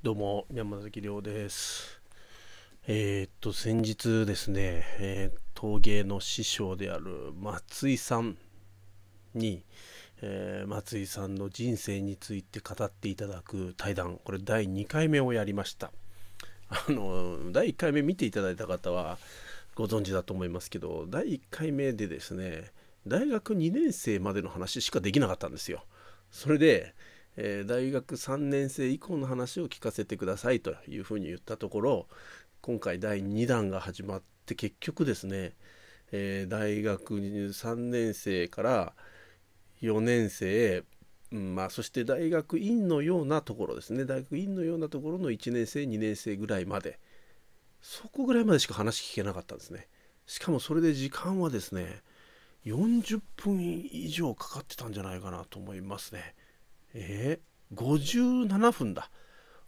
どうも、山崎亮です。えー、っと、先日ですね、えー、陶芸の師匠である松井さんに、えー、松井さんの人生について語っていただく対談、これ第2回目をやりました。あの、第1回目見ていただいた方はご存知だと思いますけど、第1回目でですね、大学2年生までの話しかできなかったんですよ。それで、えー、大学3年生以降の話を聞かせてくださいというふうに言ったところ今回第2弾が始まって結局ですね、えー、大学3年生から4年生まあ、そして大学院のようなところですね大学院のようなところの1年生2年生ぐらいまでそこぐらいまでしか話聞けなかったんですねしかもそれで時間はですね40分以上かかってたんじゃないかなと思いますねえー、57分だ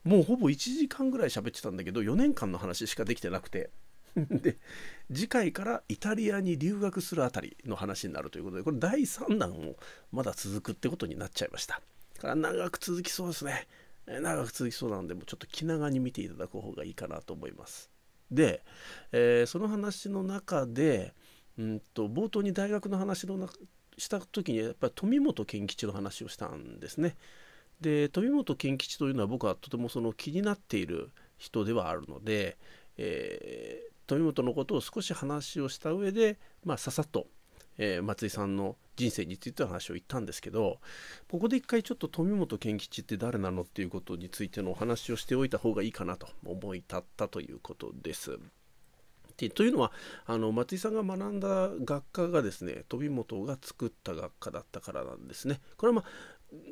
もうほぼ1時間ぐらい喋ってたんだけど4年間の話しかできてなくて で次回からイタリアに留学するあたりの話になるということでこれ第3弾もまだ続くってことになっちゃいましたから長く続きそうですね長く続きそうなんでもうちょっと気長に見ていただく方がいいかなと思いますで、えー、その話の中でうんと冒頭に大学の話のした時にやっぱり富本健吉の話をしたんですね。で富本健吉というのは僕はとてもその気になっている人ではあるので、えー、富本のことを少し話をした上で、まあ、ささっと、えー、松井さんの人生についての話を言ったんですけどここで一回ちょっと富本健吉って誰なのっていうことについてのお話をしておいた方がいいかなと思い立ったということです。ってというのはあの松井さんが学んだ学科がですね飛本が作った学科だったからなんですね。これは、まあ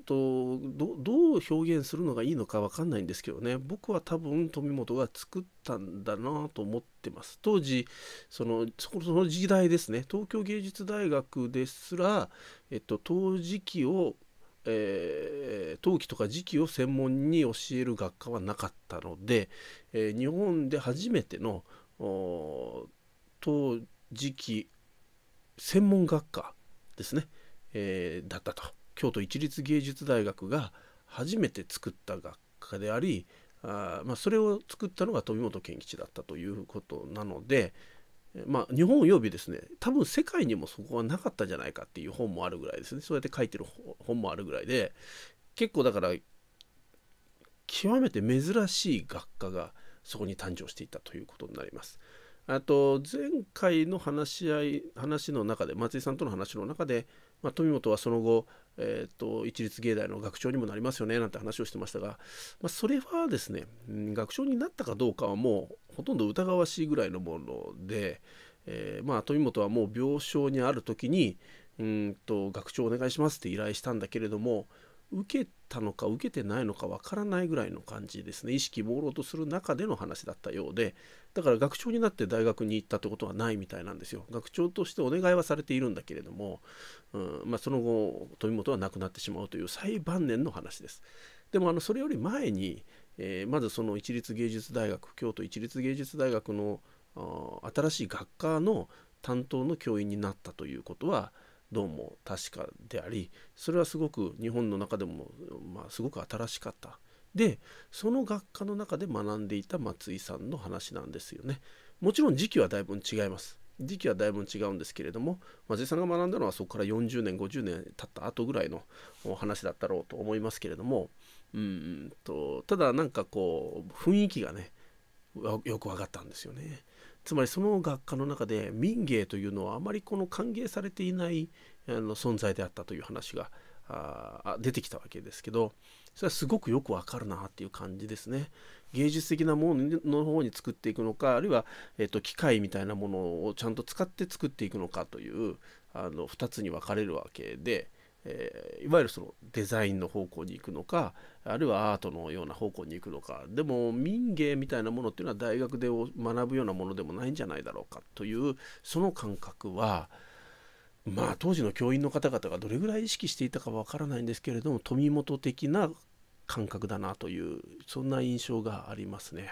とどどう表現するのがいいのか分かんないんですけどね僕は多分富本が作ったんだなと思ってます当時そのその時代ですね東京芸術大学ですら、えっと、当時期を、えー、陶器とか時期を専門に教える学科はなかったので、えー、日本で初めての、当時期専門学科ですね、えー、だったと京都一律芸術大学が初めて作った学科でありあ、まあ、それを作ったのが富本賢吉だったということなので、まあ、日本及びですね多分世界にもそこはなかったじゃないかっていう本もあるぐらいですねそうやって書いてる本もあるぐらいで結構だから極めて珍しい学科がそこに誕生していたということになります。あと前回の話し合い話の中で松井さんとの話の中で、まあ、富本はその後、えーと、一律芸大の学長にもなりますよねなんて話をしてましたが、まあ、それはですね、うん、学長になったかどうかはもうほとんど疑わしいぐらいのもので、えー、まあ、富本はもう病床にある時にうんと学長お願いしますって依頼したんだけれども受けたのか受けてないのかわからないぐらいの感じですね意識朦朧とする中での話だったようでだから学長になって大学に行ったってことはないみたいなんですよ学長としてお願いはされているんだけれども、うんまあ、その後富本は亡くなってしまうという最晩年の話ですでもあのそれより前に、えー、まずその一律芸術大学京都一律芸術大学の新しい学科の担当の教員になったということは、どうも確かでありそれはすごく日本の中でも、まあ、すごく新しかったでその学科の中で学んでいた松井さんの話なんですよねもちろん時期はだいぶ違います時期はだいぶ違うんですけれども松井さんが学んだのはそこから40年50年経った後ぐらいの話だったろうと思いますけれどもうんとただなんかこう雰囲気がねよく分かったんですよね。つまりその学科の中で民芸というのはあまりこの歓迎されていないあの存在であったという話があ出てきたわけですけどそれはすごくよくわかるなっていう感じですね。芸術的なものの方に作っていくのかあるいは、えっと、機械みたいなものをちゃんと使って作っていくのかというあの2つに分かれるわけで。えー、いわゆるそのデザインの方向に行くのかあるいはアートのような方向に行くのかでも民芸みたいなものっていうのは大学で学ぶようなものでもないんじゃないだろうかというその感覚はまあ当時の教員の方々がどれぐらい意識していたかわからないんですけれども富本的な感覚だなというそんな印象がありますね。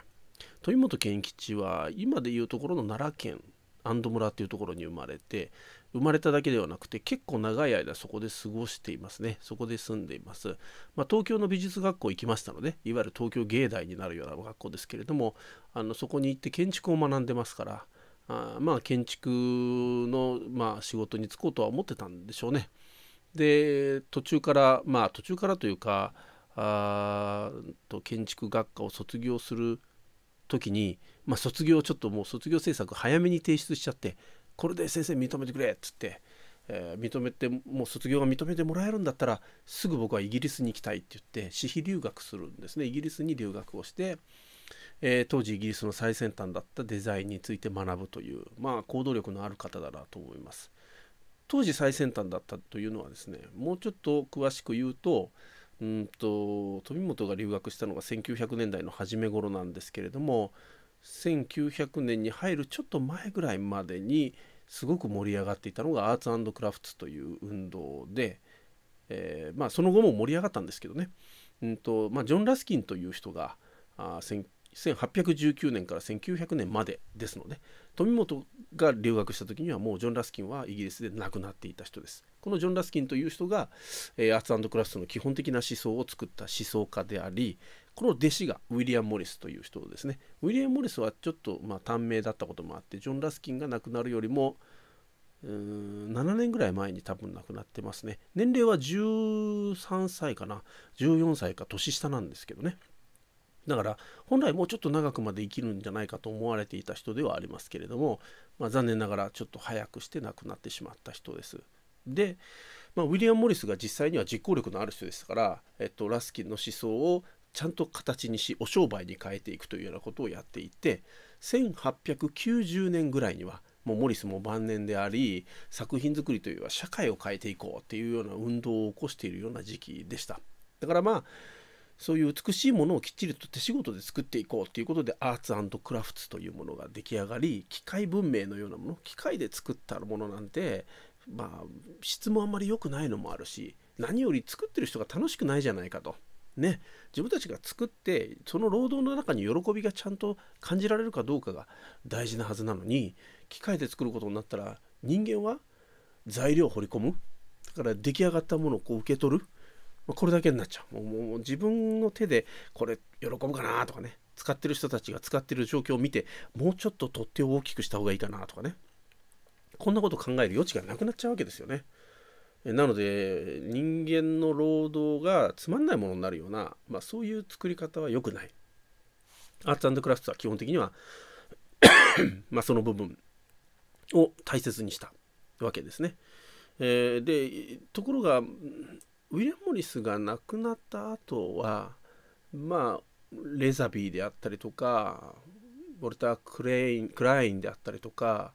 富本健吉は今でいうところの奈良県安堵村というところに生まれて生まれただけではなくて結構長い間そこで過ごしていますねそこで住んでいます、まあ、東京の美術学校行きましたのでいわゆる東京芸大になるような学校ですけれどもあのそこに行って建築を学んでますからあまあ建築の、まあ、仕事に就こうとは思ってたんでしょうねで途中からまあ途中からというかあと建築学科を卒業する時に、まあ、卒業ちょっともう卒業制作早めに提出しちゃってこれで先生認めてくれっつって、えー、認めてもう卒業が認めてもらえるんだったらすぐ僕はイギリスに行きたいって言って私費留学するんですねイギリスに留学をして、えー、当時イギリスの最先端だったデザインについて学ぶというまあ行動力のある方だなと思います当時最先端だったというのはですねもうちょっと詳しく言うとうんと富本が留学したのが1900年代の初め頃なんですけれども1900年に入るちょっと前ぐらいまでにすごく盛り上がっていたのがアーツクラフツという運動で、えー、まあ、その後も盛り上がったんですけどね、うんとまあ、ジョン・ラスキンという人があ1819年から1900年までですので富本が留学した時にはもうジョン・ラスキンはイギリスで亡くなっていた人ですこのジョン・ラスキンという人が、えー、アーツクラフトの基本的な思想を作った思想家でありこの弟子がウィリアム・モリスという人ですねウィリアム・モリスはちょっとまあ短命だったこともあってジョン・ラスキンが亡くなるよりもうーん7年ぐらい前に多分亡くなってますね年齢は13歳かな14歳か年下なんですけどねだから本来もうちょっと長くまで生きるんじゃないかと思われていた人ではありますけれども、まあ、残念ながらちょっと早くして亡くなってしまった人です。で、まあ、ウィリアム・モリスが実際には実行力のある人ですから、えっと、ラスキンの思想をちゃんと形にしお商売に変えていくというようなことをやっていて1890年ぐらいにはもうモリスも晩年であり作品作りというは社会を変えていこうっていうような運動を起こしているような時期でしただからまあそういう美しいものをきっちりと手仕事で作っていこうということでアーツクラフツというものが出来上がり機械文明のようなもの機械で作ったものなんてまあ質もあんまり良くないのもあるし何より作ってる人が楽しくないじゃないかとね、自分たちが作ってその労働の中に喜びがちゃんと感じられるかどうかが大事なはずなのに機械で作ることになったら人間は材料を掘り込むだから出来上がったものをこう受け取る、まあ、これだけになっちゃうもうもう自分の手でこれ喜ぶかなとかね使ってる人たちが使ってる状況を見てもうちょっと取っ手を大きくした方がいいかなとかねこんなこと考える余地がなくなっちゃうわけですよね。なので人間の労働がつまんないものになるような、まあ、そういう作り方は良くない。アーツクラフトは基本的には まあその部分を大切にしたわけですね。えー、でところがウィリアム・モリスが亡くなった後はまあレザビーであったりとかウォルター・クレインクラインであったりとか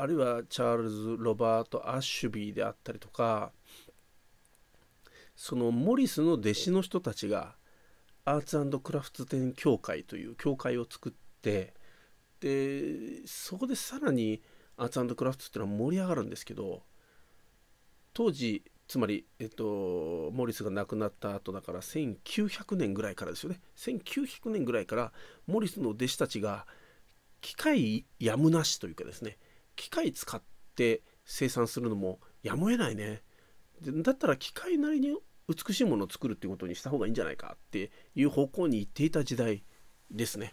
あるいはチャールズ・ロバート・アッシュビーであったりとかそのモリスの弟子の人たちがアーツクラフト展協会という協会を作ってでそこでさらにアーツクラフトっていうのは盛り上がるんですけど当時つまり、えっと、モリスが亡くなった後だから1900年ぐらいからですよね1900年ぐらいからモリスの弟子たちが機械やむなしというかですね機械使って生産するのもやむを得ないねだったら機械なりに美しいものを作るっていうことにした方がいいんじゃないかっていう方向に行っていた時代ですね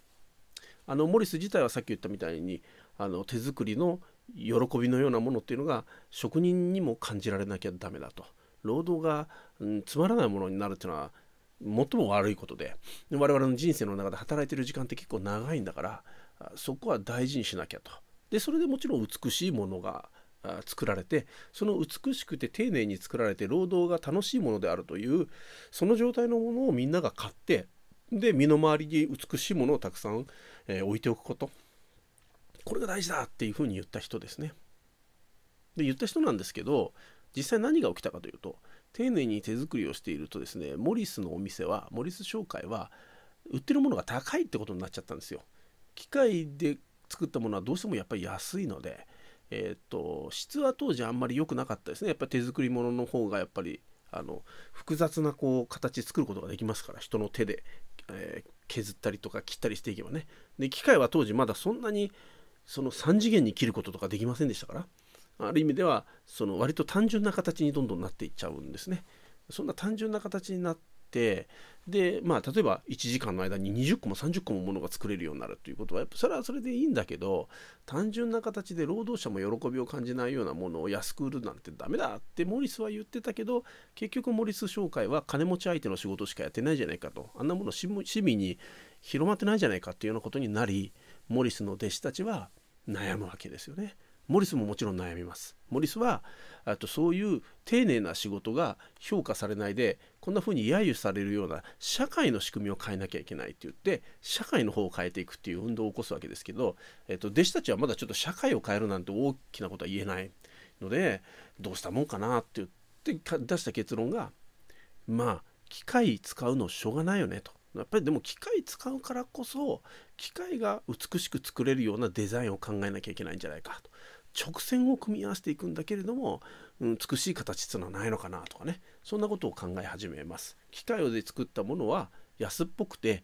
あのモリス自体はさっき言ったみたいにあの手作りの喜びのようなものっていうのが職人にも感じられなきゃダメだと労働が、うん、つまらないものになるっていうのは最も悪いことで我々の人生の中で働いてる時間って結構長いんだからそこは大事にしなきゃとでそれでもちろん美しいものが作られてその美しくて丁寧に作られて労働が楽しいものであるというその状態のものをみんなが買ってで身の回りに美しいものをたくさん、えー、置いておくことこれが大事だっていうふうに言った人ですね。で言った人なんですけど実際何が起きたかというと丁寧に手作りをしているとですねモリスのお店はモリス商会は売ってるものが高いってことになっちゃったんですよ。機械で作ったものはどうしてもやっぱり安いので、えっ、ー、と質は当時あんまり良くなかったですねやっぱり手作り物の方がやっぱりあの複雑なこう形作ることができますから人の手で、えー、削ったりとか切ったりしていけばねで機械は当時まだそんなにその3次元に切ることとかできませんでしたからある意味ではその割と単純な形にどんどんなっていっちゃうんですねそんな単純な形になっててで、まあ、例えば1時間の間に20個も30個もものが作れるようになるということはやっぱそれはそれでいいんだけど単純な形で労働者も喜びを感じないようなものを安く売るなんてダメだってモリスは言ってたけど結局モリス商会は金持ち相手の仕事しかやってないじゃないかとあんなもの市民に広まってないじゃないかっていうようなことになりモリスの弟子たちは悩むわけですよね。モリスももちろん悩みます。モリスはあとそういう丁寧な仕事が評価されないでこんな風に揶揄されるような社会の仕組みを変えなきゃいけないって言って社会の方を変えていくっていう運動を起こすわけですけど、えっと、弟子たちはまだちょっと社会を変えるなんて大きなことは言えないのでどうしたもんかなって言って出した結論がまあ機械使うのしょうがないよねと。やっぱりでも機械使うからこそ機械が美しく作れるようなデザインを考えなきゃいけないんじゃないかと。直線を組み合わせていくんだけれども、うん、美しい形っていうのはないのかなとかねそんなことを考え始めます機械で作ったものは安っぽくて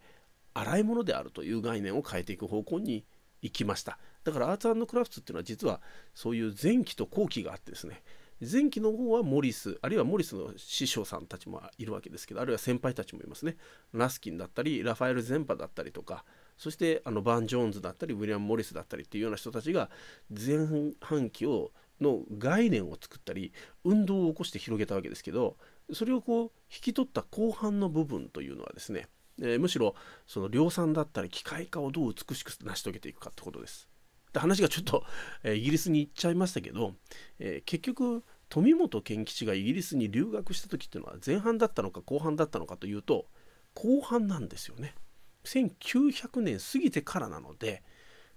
洗い物であるという概念を変えていく方向に行きましただからアーツクラフトっていうのは実はそういう前期と後期があってですね前期の方はモリスあるいはモリスの師匠さんたちもいるわけですけどあるいは先輩たちもいますねラスキンだったりラファエル・ゼンパだったりとかそしてあのバン・ジョーンズだったりウィリアム・モリスだったりっていうような人たちが前半期をの概念を作ったり運動を起こして広げたわけですけどそれをこう引き取った後半の部分というのはですね、えー、むしろその量産だったり機械化をどう美しく成し遂げていくかってことです。で話がちょっと、えー、イギリスに行っちゃいましたけど、えー、結局富本健吉がイギリスに留学した時っていうのは前半だったのか後半だったのかというと後半なんですよね。1900年過ぎてからなので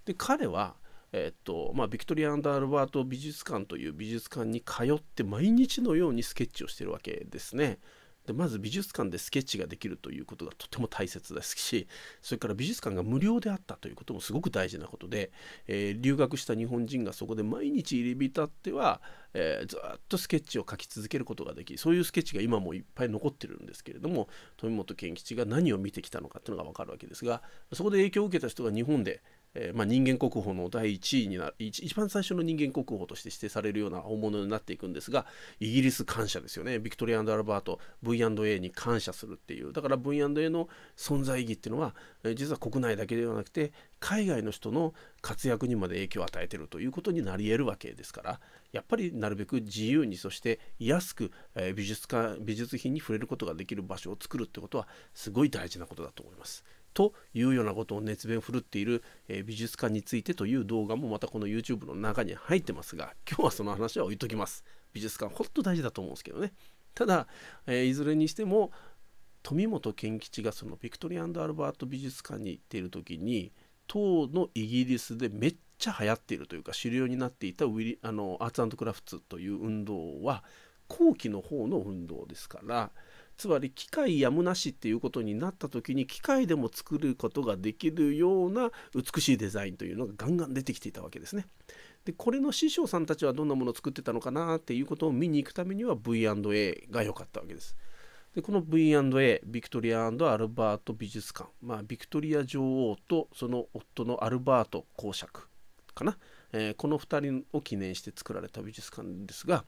で彼は、えっとまあ、ビクトリア・アンダールバート美術館という美術館に通って毎日のようにスケッチをしてるわけですね。でまず美術館でスケッチができるということがとても大切ですしそれから美術館が無料であったということもすごく大事なことで、えー、留学した日本人がそこで毎日入り浸っては、えー、ずっとスケッチを描き続けることができそういうスケッチが今もいっぱい残ってるんですけれども富本健吉が何を見てきたのかっていうのが分かるわけですがそこで影響を受けた人が日本でえー、まあ、人間国宝の第1位になる一番最初の人間国宝として指定されるような本物になっていくんですがイギリス感謝ですよねビクトリア・アルバート V&A に感謝するっていうだから V&A の存在意義っていうのは、実は国内だけではなくて海外の人の活躍にまで影響を与えてるということになりえるわけですからやっぱりなるべく自由にそして安く、え美術美術品に触れることができる場所を作るってことはすごい大事なことだと思います。というようなことを熱弁振るっている、え美術館についてという動画もまたこの YouTube の中に入ってますが今日はその話は置いときます美術館ほんと大事だと思うんですけどねただ、えー、いずれにしても富本賢吉がそのビクトリアンド・アルバート美術館に行っている時に当のイギリスでめっちゃ流行っているというか主流になっていたウィリあのアーツクラフツという運動は後期の方の運動ですからつまり機械やむなしっていうことになった時に機械でも作ることができるような美しいデザインというのがガンガン出てきていたわけですね。でこれの師匠さんたちはどんなものを作ってたのかなっていうことを見に行くためには V&A が良かったわけです。でこの V&A ビクトリアアルバート美術館、まあ、ビクトリア女王とその夫のアルバート公爵かな、えー、この2人を記念して作られた美術館ですが、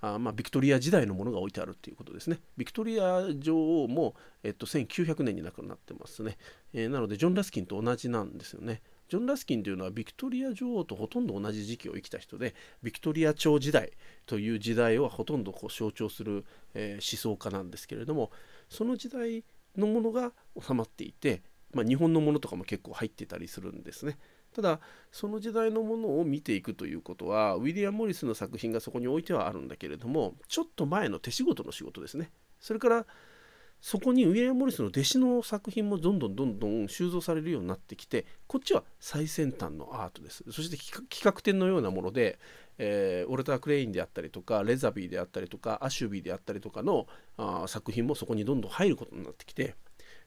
あまあ、ビクトリア時代のものが置いてあるということですね。ビクトリア女王も、えっと、1900年に亡くなってますね、えー、なのでジョン・ラスキンと同じなんですよね。ジョン・ラスキンというのはビクトリア女王とほとんど同じ時期を生きた人でビクトリア朝時代という時代はほとんどこう象徴する、えー、思想家なんですけれどもその時代のものが収まっていて、まあ、日本のものとかも結構入ってたりするんですね。ただその時代のものを見ていくということはウィリアム・モリスの作品がそこに置いてはあるんだけれどもちょっと前の手仕事の仕事ですねそれからそこにウィリアム・モリスの弟子の作品もどんどんどんどん収蔵されるようになってきてこっちは最先端のアートですそして企画展のようなもので、えー、ォルター・クレインであったりとかレザビーであったりとかアシュビーであったりとかのあ作品もそこにどんどん入ることになってきて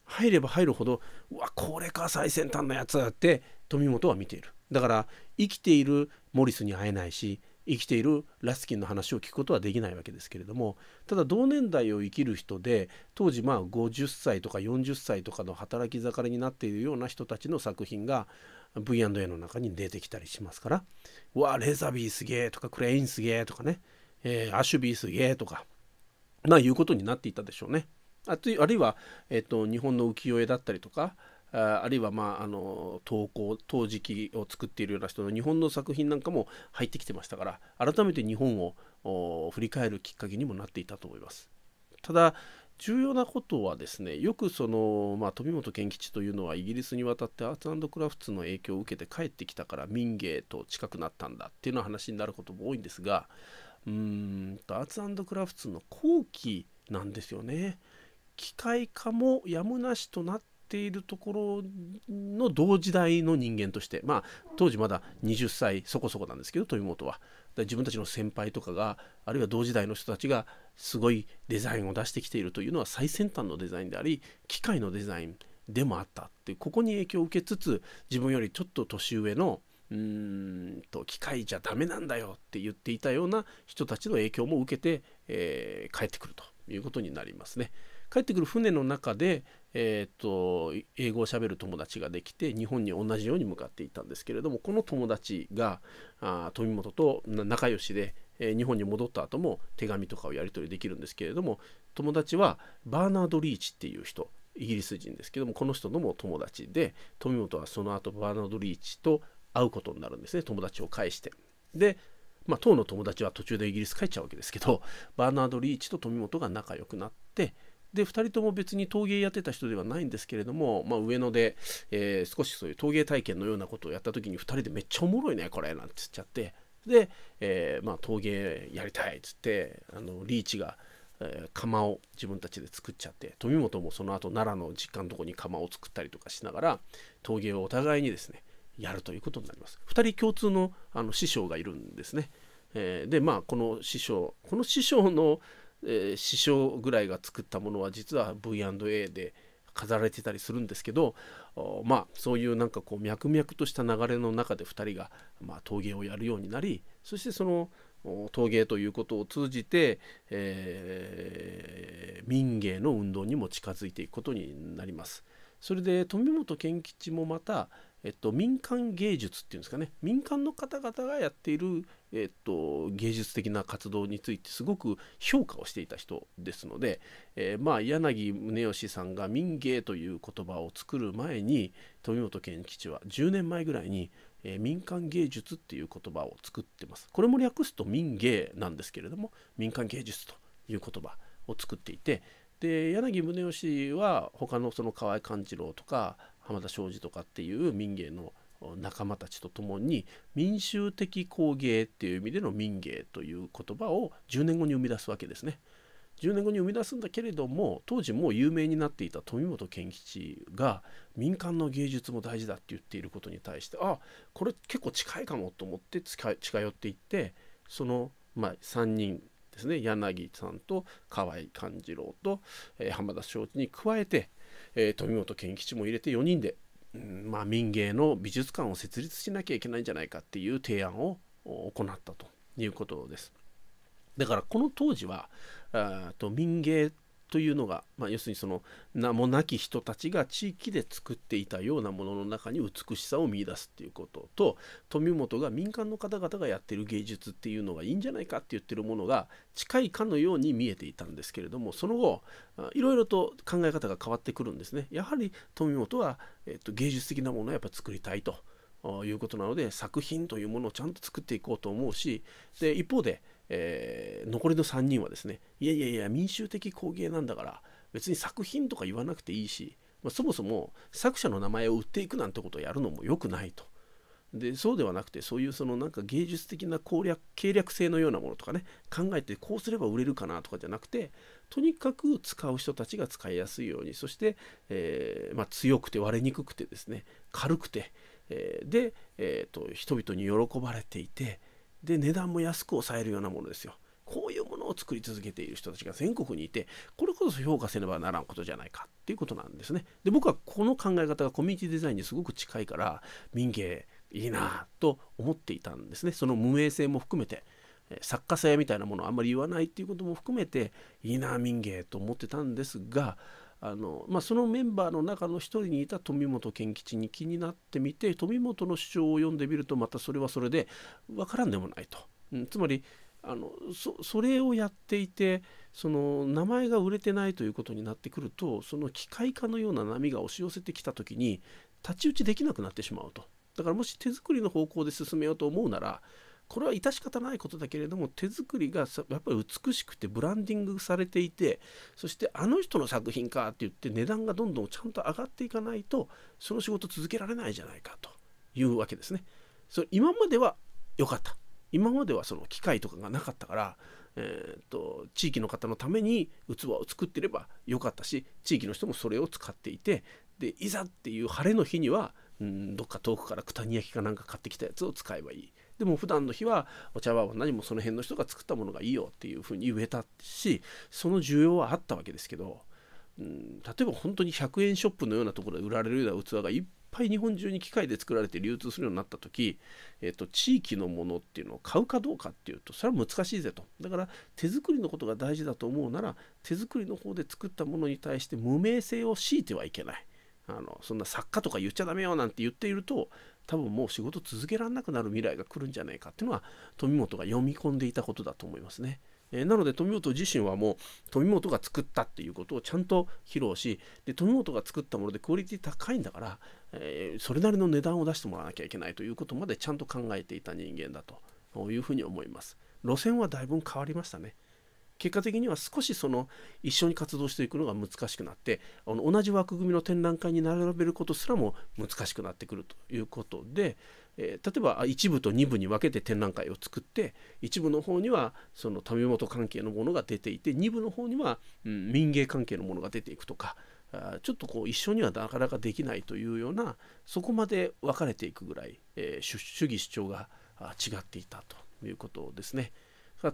入れば入るほどうわこれか最先端のやつって富本は見ているだから生きているモリスに会えないし生きているラスキンの話を聞くことはできないわけですけれどもただ同年代を生きる人で当時まあ50歳とか40歳とかの働き盛りになっているような人たちの作品が V&A の中に出てきたりしますから「うわレザビーすげえ」とか「クレインすげえ」とかね、えー、アシュビーすげえ」とかまあいうことになっていたでしょうね。あとあるいは、えーと、日本の浮世絵だったりとかあるいは、まあ、あの陶工陶磁器を作っているような人の日本の作品なんかも入ってきてましたから改めて日本を振り返るきっかけにもなっていたと思います。ただ重要なことはですねよくその、まあ、富本賢吉というのはイギリスに渡ってアーツクラフトの影響を受けて帰ってきたから民芸と近くなったんだっていうような話になることも多いんですがうーんとアーツクラフトの後期なんですよね。機械化もやむなしとなっているところの同時代の人間としてまあ当時まだ20歳そこそこなんですけど富本は自分たちの先輩とかがあるいは同時代の人たちがすごいデザインを出してきているというのは最先端のデザインであり機械のデザインでもあったってここに影響を受けつつ自分よりちょっと年上のうーんと機械じゃダメなんだよって言っていたような人たちの影響も受けて、えー、帰ってくるということになりますね。帰ってくる船の中で、えー、と英語をしゃべる友達ができて日本に同じように向かっていったんですけれどもこの友達があ富本と仲良しで、えー、日本に戻った後も手紙とかをやり取りできるんですけれども友達はバーナード・リーチっていう人イギリス人ですけどもこの人のも友達で富本はその後バーナード・リーチと会うことになるんですね友達を介して。でまあ、当の友達は途中でイギリス帰っちゃうわけですけどバーナード・リーチと富本が仲良くなってで2人とも別に陶芸やってた人ではないんですけれども、まあ、上野で、えー、少しそういう陶芸体験のようなことをやった時に2人でめっちゃおもろいねこれなんて言っちゃってで、えー、まあ、陶芸やりたいっつってあのリーチが、えー、釜を自分たちで作っちゃって富本もその後奈良の実家のとこに釜を作ったりとかしながら陶芸をお互いにですねやるということになります。2人共通のあの師匠がいるんですね。えー、でまあこの師匠この師匠のえー、師匠ぐらいが作ったものは実は V&A で飾られてたりするんですけどまあそういうなんかこう脈々とした流れの中で2人が、まあ、陶芸をやるようになりそしてその陶芸ということを通じて、えー、民芸の運動にも近づいていくことになります。それで富本健吉もまたえっと、民間芸術っていうんですかね民間の方々がやっている、えっと、芸術的な活動についてすごく評価をしていた人ですので、えー、まあ、柳宗悦さんが民芸という言葉を作る前に富本健吉は10年前ぐらいに、えー、民間芸術っていう言葉を作ってます。これも略すと民芸なんですけれども民間芸術という言葉を作っていてで柳宗悦は他のその河合勘次郎とか浜田庄司とかっていう民芸の仲間たちと共に民衆的工芸っていう意味での民芸という言葉を10年後に生み出すわけですね。10年後に生み出すんだけれども当時もう有名になっていた富本健吉が民間の芸術も大事だって言っていることに対してあこれ結構近いかもと思って近寄っていってその、まあ、3人ですね柳さんと河合勘次郎と、え浜田庄司に加えてえー、富本健吉も入れて4人で、うんまあ、民芸の美術館を設立しなきゃいけないんじゃないかっていう提案を行ったということです。だからこの当時はあと民芸というのが、まあ、要するにその名もなき人たちが地域で作っていたようなものの中に美しさを見いだすっていうことと富本が民間の方々がやってる芸術っていうのがいいんじゃないかって言ってるものが近いかのように見えていたんですけれどもその後いろいろと考え方が変わってくるんですね。やはり富本は、えっと、芸術的なものをやっぱ作りたいということなので作品というものをちゃんと作っていこうと思うしで一方でえー、残りの3人はですねいやいやいや民衆的工芸なんだから別に作品とか言わなくていいし、まあ、そもそも作者の名前を売っていくなんてことをやるのも良くないと。でそうではなくてそういうそのなんか芸術的な攻略計略性のようなものとかね考えてこうすれば売れるかなとかじゃなくてとにかく使う人たちが使いやすいようにそして、えー、まあ、強くて割れにくくてですね軽くて、えー、で、えーと、と人々に喜ばれていて、で値段も安く抑えるようなものですよこういうものを作り続けている人たちが全国にいてこれこそ評価せねばならんことじゃないかっていうことなんですねで僕はこの考え方がコミュニティデザインにすごく近いから民芸いいなと思っていたんですねその無名性も含めて作家性みたいなものをあんまり言わないっていうことも含めていいな民芸と思ってたんですがあの、まあ、そのメンバーの中の一人にいた富本賢吉に気になってみて富本の主張を読んでみるとまたそれはそれで分からんでもないと。うん、つまりあのそそれをやっていてその名前が売れてないということになってくるとその機械化のような波が押し寄せてきた時に太刀打ちできなくなってしまうとだからもし手作りの方向で進めようと思うならこれは致し方ないことだけれども手作りがやっぱり美しくてブランディングされていてそしてあの人の作品かって言って値段がどんどんちゃんと上がっていかないとその仕事続けられないじゃないかというわけですね。そ今までは良かった今まではその機械とかがなかったから、えーと、地域の方のために器を作ってればよかったし地域の人もそれを使っていてでいざっていう晴れの日にはうんどっか遠くから九谷焼かなんか買ってきたやつを使えばいいでも普段の日はお茶は何もその辺の人が作ったものがいいよっていうふうに言えたしその需要はあったわけですけど、うん、例えば本当に100円ショップのようなところで売られるような器がいっぱい日本中に機械で作られて流通するようになった時、えー、と地域のものっていうのを買うかどうかっていうとそれは難しいぜとだから手作りのことが大事だと思うなら手作りの方で作ったものに対して無名性を強いてはいけない。あのそんな作家とか言っちゃダメよなんて言っていると多分もう仕事続けられなくなる未来が来るんじゃないかっていうのは富本が読み込んでいたことだと思いますね。えー、なので富本自身はもう富本が作ったっていうことをちゃんと披露しで富本が作ったものでクオリティ高いんだから、えー、それなりの値段を出してもらわなきゃいけないということまでちゃんと考えていた人間だというふうに思います。路線はだいぶ変わりましたね。結果的には少しその一緒に活動していくのが難しくなってあの同じ枠組みの展覧会に並べることすらも難しくなってくるということで、えー、例えば一部と2部に分けて展覧会を作って一部の方にはその民元関係のものが出ていて2部の方には、うん、民芸関係のものが出ていくとか。ちょっとこう一緒にはなかなかできないというようなそこまで分かれていくぐらい、えー、主義主張が違っていたということですね。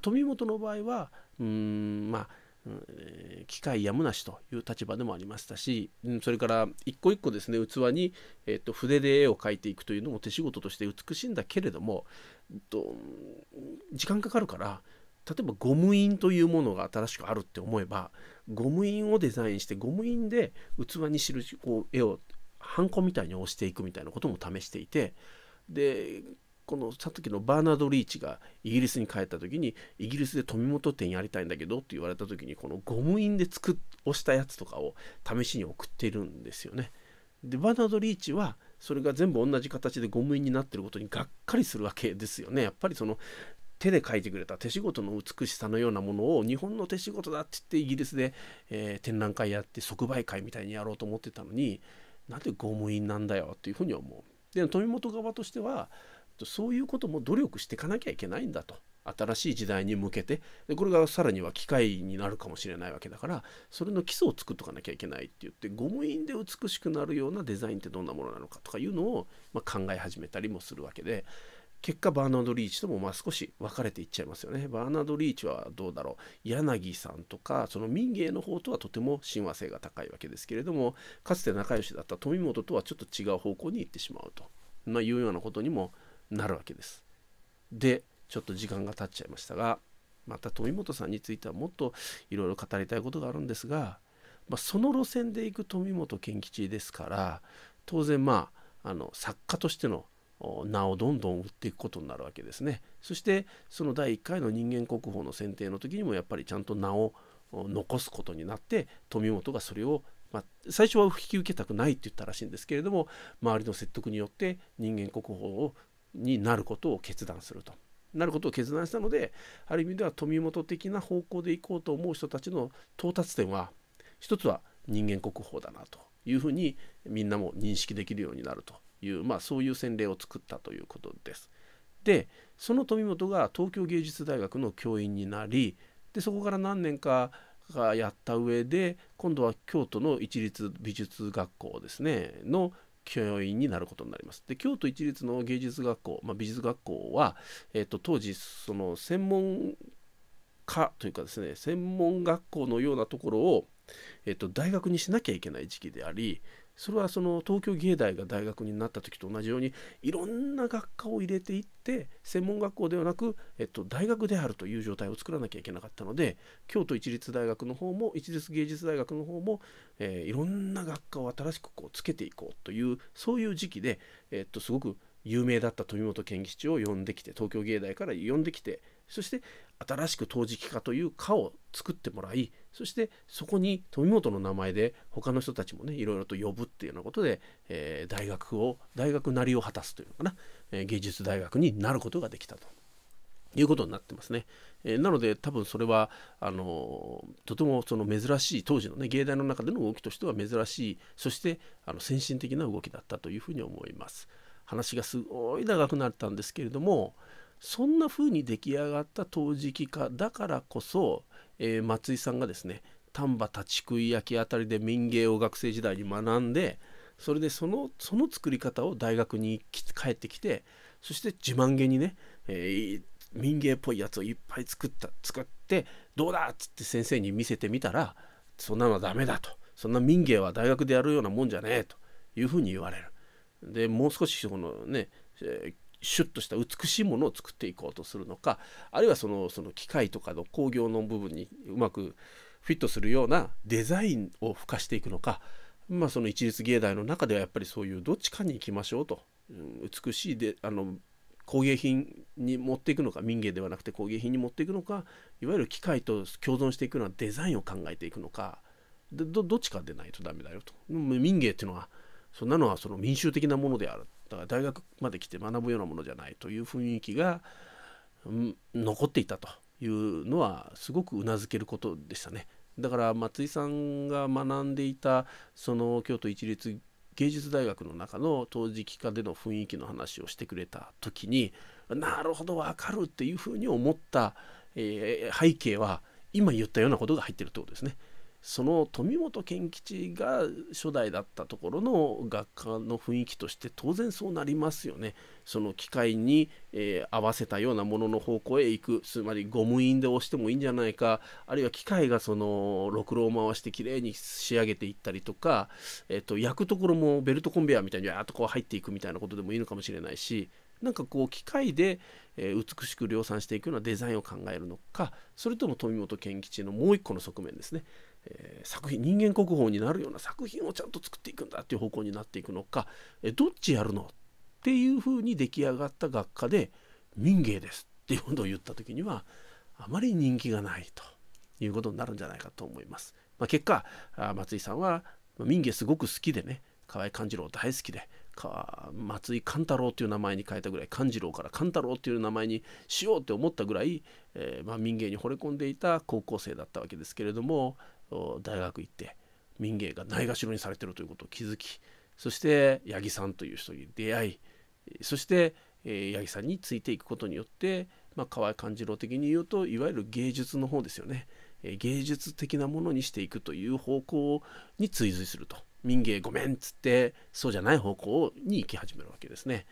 富本の場合はうんまあ機械やむなしという立場でもありましたしそれから一個一個ですね器に、えー、と筆で絵を描いていくというのも手仕事として美しいんだけれども、えっと、時間かかるから例えばゴム印というものが新しくあるって思えばゴム印をデザインしてゴム印で器に印こう絵をハンコみたいに押していくみたいなことも試していてでこのさっきのバーナード・リーチがイギリスに帰った時にイギリスで富本店やりたいんだけどって言われた時にこのゴム印で作押したやつとかを試しに送っているんですよね。でバーナード・リーチはそれが全部同じ形でゴム印になってることにがっかりするわけですよね。やっぱりその手で描いてくれた手仕事の美しさのようなものを日本の手仕事だって言ってイギリスで、えー、展覧会やって即売会みたいにやろうと思ってたのになんでゴム印なんだよっていうふうに思う。で富本側としてはそういうことも努力していかなきゃいけないんだと新しい時代に向けてでこれがさらには機械になるかもしれないわけだからそれの基礎を作っとかなきゃいけないって言ってゴム印で美しくなるようなデザインってどんなものなのかとかいうのを、まあ、考え始めたりもするわけで結果バーナード・リーチともまあ少し分かれていっちゃいますよね。バーナード・リーチはどうだろう柳さんとかその民芸の方とはとても親和性が高いわけですけれどもかつて仲良しだった富本とはちょっと違う方向に行ってしまうと、まあ、いうようなことにもなるわけです。でちょっと時間が経っちゃいましたがまた富本さんについてはもっといろいろ語りたいことがあるんですが、まあ、その路線で行く富本賢吉ですから当然まああの作家としての名をどんどん売っていくことになるわけですね。そしてその第1回の人間国宝の選定の時にもやっぱりちゃんと名を残すことになって富本がそれを、まあ、最初は引き受けたくないって言ったらしいんですけれども周りの説得によって人間国宝をになることを決断すると。なることを決断したのである意味では富本的な方向で行こうと思う人たちの到達点は一つは人間国宝だなというふうにみんなも認識できるようになるという、まあ、そういう先例を作ったということです。でその富本が東京芸術大学の教員になりでそこから何年かがやった上で今度は京都の一律美術学校ですねの教員になることになります。で京都一律の芸術学校、まあ、美術学校は、えっと、当時その専門科というかですね専門学校のようなところを、えっと大学にしなきゃいけない時期でありそれはその東京芸大が大学になった時と同じようにいろんな学科を入れていって専門学校ではなく、えっと、大学であるという状態を作らなきゃいけなかったので京都市立大学の方も市立芸術大学の方も、えー、いろんな学科を新しくこうつけていこうというそういう時期で、えっと、すごく有名だった富本健吉を呼んできて東京芸大から呼んできてそして新しく陶磁器科という科を作ってもらいそしてそこに富本の名前で他の人たちもねいろいろと呼ぶっていうようなことで、えー、大学を大学なりを果たすというのかな、えー、芸術大学になることができたということになってますね。えー、なので多分それはあのー、とてもその珍しい当時のね芸大の中での動きとしては珍しいそしてあの先進的な動きだったというふうに思います。話がすごい長くなったんですけれどもそんな風に出来上がった陶磁器化だからこそえー、松井さんがですね丹波立ち食い焼きあたりで民芸を学生時代に学んでそれでそのその作り方を大学に帰ってきてそして自慢げにね、えー、民芸っぽいやつをいっぱい作った使ってどうだっつって先生に見せてみたらそんなのはダメだとそんな民芸は大学でやるようなもんじゃねえというふうに言われるでもう少しそのね、えーシュッとした美しいものを作っていこうとするのかあるいはそのその機械とかの工業の部分にうまくフィットするようなデザインを付加していくのか、まあ、その一律芸大の中ではやっぱりそういうどっちかに行きましょうと、うん、美しいであの工芸品に持っていくのか民芸ではなくて工芸品に持っていくのかいわゆる機械と共存していくのはデザインを考えていくのかどっちかでないとダメだよと民芸っていうのはそんなのはその民衆的なものであるだから大学まで来て学ぶようなものじゃないという雰囲気が、うん、残っていたというのはすごくうなずけることでしたね。だから松井さんが学んでいたその京都一律芸術大学の中の陶磁器科での雰囲気の話をしてくれた時になるほどわかるっていうふうに思った、えー、背景は今言ったようなことが入ってるってことですね。その富本賢吉が初代だったところの学科の雰囲気として当然そうなりますよね。その機械に、えー、合わせたようなものの方向へ行くつまりゴム印で押してもいいんじゃないかあるいは機械がそのろくろを回してきれいに仕上げていったりとか、えーと、焼くところもベルトコンベヤーみたいにやっとこう入っていくみたいなことでもいいのかもしれないしなんかこう機械で、美しく量産していくようなデザインを考えるのかそれとも富本健吉のもう一個の側面ですねえー、作品人間国宝になるような作品をちゃんと作っていくんだっていう方向になっていくのか、えどっちやるのっていうふうに出来上がった学科で民芸ですっていうことを言った時にはあまり人気がないということになるんじゃないかと思います。まあ、結果松井さんは民芸すごく好きでね河合勘次郎大好きで松井勘太郎という名前に変えたぐらい勘次郎から勘太郎という名前にしようって思ったぐらい、えー、まあ、民芸に惚れ込んでいた高校生だったわけですけれども、大学行って民芸がないがしろにされてるということを気づきそして八木さんという人に出会いそして、え八木さんについていくことによって、まあ、河合勘次郎的に言うといわゆる芸術の方ですよね、え芸術的なものにしていくという方向に追随すると民芸ごめんっつってそうじゃない方向に行き始めるわけですね。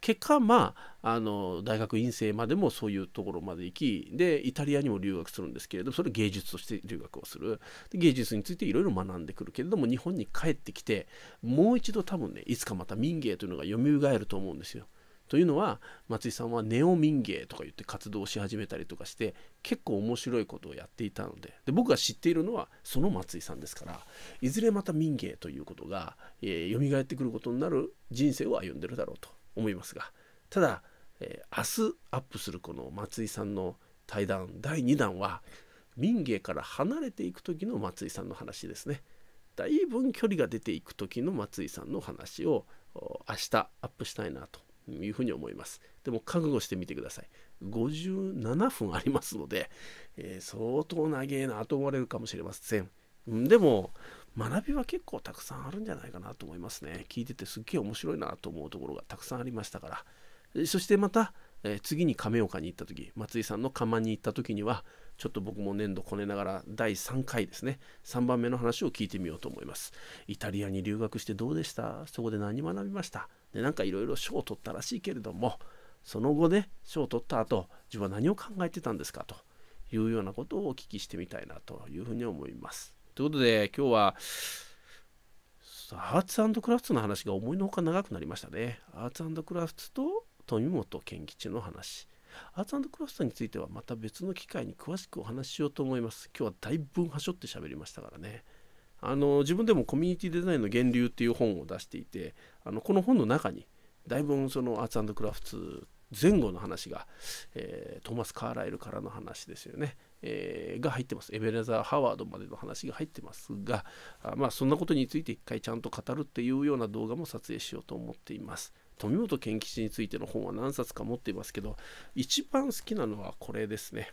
結果まああの大学院生までもそういうところまで行きでイタリアにも留学するんですけれどそれ芸術として留学をする芸術についていろいろ学んでくるけれども日本に帰ってきてもう一度多分ねいつかまた民芸というのがよみがえると思うんですよ。というのは松井さんはネオ民芸とか言って活動し始めたりとかして結構面白いことをやっていたのでで僕が知っているのはその松井さんですからいずれまた民芸ということが、えー、蘇ってくることになる人生を歩んでるだろうと思いますがただ、えー、明日アップするこの松井さんの対談第2弾は民芸から離れていく時の松井さんの話ですねだいぶ距離が出ていく時の松井さんの話を明日アップしたいなというふうに思いますでも覚悟してみてください57分ありますので、えー、相当長えなと思われるかもしれませんでも学びは結構たくさんあるんじゃないかなと思いますね聞いててすっげえ面白いなと思うところがたくさんありましたからそしてまた、え次に亀岡に行った時松井さんの釜に行った時にはちょっと僕も粘土こねながら第3回ですね3番目の話を聞いてみようと思いますイタリアに留学してどうでしたそこで何学びましたでなんかいろいろ賞を取ったらしいけれどもその後ね賞を取った後自分は何を考えてたんですかというようなことをお聞きしてみたいなというふうに思いますということで、今日は、アーツクラフトの話が思いのほか長くなりましたね。アーツクラフトと富本健吉の話。アーツクラフトについてはまた別の機会に詳しくお話ししようと思います。今日はだいぶはしょって喋りましたからね。あの自分でもコミュニティデザインの源流っていう本を出していてあのこの本の中にだいぶそのアーツクラフト前後の話が、えー、トーマス・カーライルからの話ですよねえー、が入ってます。エベレザー・ハワードまでの話が入ってますが、あまあそんなことについて一回ちゃんと語るっていうような動画も撮影しようと思っています。富本健吉についての本は何冊か持っていますけど、一番好きなのはこれですね。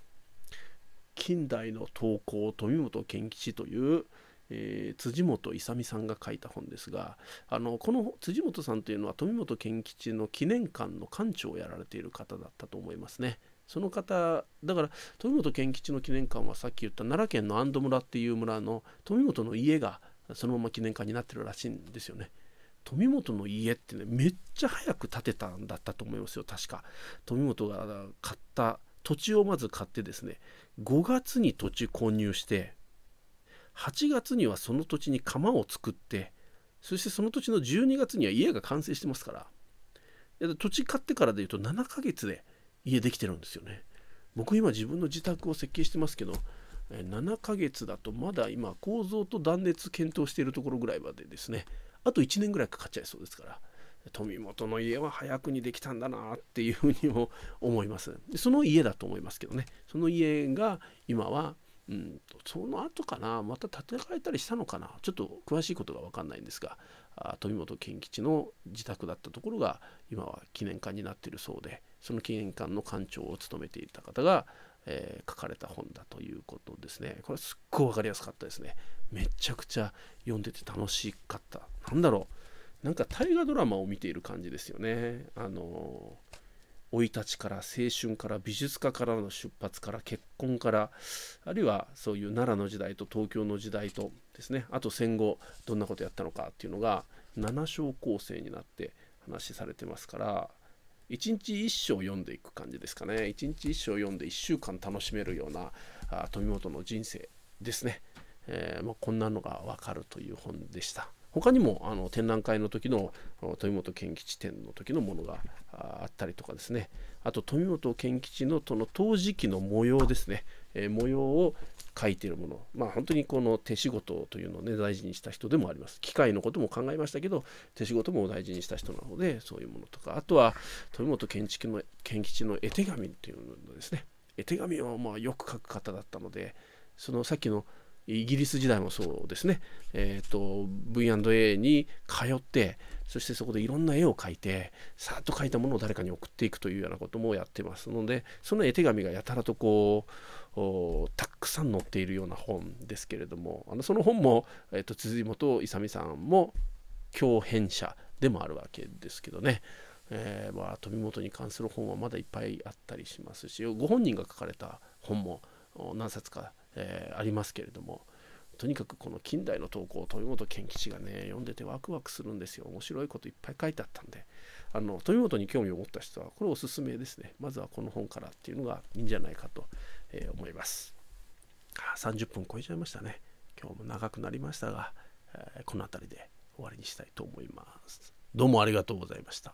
近代の投稿富本健吉という、えー、辻本勇さんが書いた本ですがあのこの辻本さんというのは富本健吉の記念館の館長をやられている方だったと思いますね。その方だから富本賢吉の記念館はさっき言った奈良県の安堵村っていう村の富本の家がそのまま記念館になってるらしいんですよね。富本の家ってねめっちゃ早く建てたんだったと思いますよ確か。富本が買った土地をまず買ってですね5月に土地購入して8月にはその土地に窯を作ってそしてその土地の12月には家が完成してますから土地買ってからでいうと7ヶ月で家できてるんですよね。僕今自分の自宅を設計してますけど、7ヶ月だとまだ今構造と断熱検討しているところぐらいまでですね、あと1年ぐらいかかっちゃいそうですから、富本の家は早くにできたんだなっていうふうにも思います。その家だと思いますけどね、その家が今はうんその後かな、また建て替えたりしたのかな、ちょっと詳しいことが分かんないんですが、あ富本賢吉の自宅だったところが、今は記念館になっているそうで、その記念館の館長を務めていた方が、えー、書かれた本だということですね。これすっごい分かりやすかったですね。めちゃくちゃ読んでて楽しかった。何だろう。なんか大河ドラマを見ている感じですよね。あの生い立ちから青春から美術家からの出発から結婚からあるいはそういう奈良の時代と東京の時代とですねあと戦後どんなことやったのかっていうのが7章構成になって話されてますから1日1章読んでいく感じですかね1日1章読んで1週間楽しめるようなあ富本の人生ですね、えー、まあ、こんなのがわかるという本でした他にもあの展覧会の時の富本賢吉展の時のものがあったりとかですねあと富本賢吉のその陶磁器の模様ですね、えー、模様を、書いているものまあ本当にこの手仕事というのをね大事にした人でもあります機械のことも考えましたけど手仕事も大事にした人なのでそういうものとかあとは富本建吉の建吉の絵手紙というのですね絵手紙はまあよく書く方だったのでそのさっきの「イギリス時代もそうですね、えーと、V&A に通ってそしてそこでいろんな絵を描いてさっと描いたものを誰かに送っていくというようなこともやってますのでその絵手紙がやたらとこうたくさん載っているような本ですけれどもあのその本も、えーと、と辻元勇さんも共編者でもあるわけですけどね。えー、まあ、富本に関する本はまだいっぱいあったりしますしご本人が書かれた本も何冊かえー、ありますけれどもとにかくこの近代の投稿を富本賢吉がね読んでてワクワクするんですよ面白いこといっぱい書いてあったんであの豊本に興味を持った人はこれおすすめですねまずはこの本からっていうのがいいんじゃないかと、えー、思います30分超えちゃいましたね今日も長くなりましたが、えー、この辺りで終わりにしたいと思いますどうもありがとうございました